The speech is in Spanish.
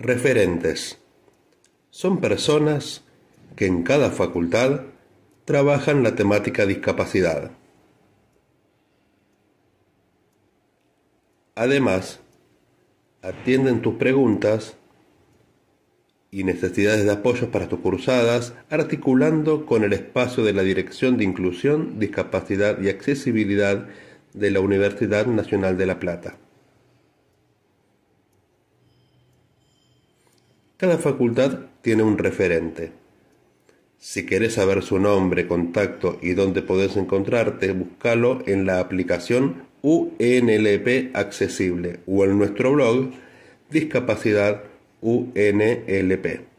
Referentes. Son personas que en cada facultad trabajan la temática discapacidad. Además, atienden tus preguntas y necesidades de apoyo para tus cursadas, articulando con el espacio de la Dirección de Inclusión, Discapacidad y Accesibilidad de la Universidad Nacional de La Plata. Cada facultad tiene un referente. Si querés saber su nombre, contacto y dónde podés encontrarte, búscalo en la aplicación UNLP Accesible o en nuestro blog Discapacidad UNLP.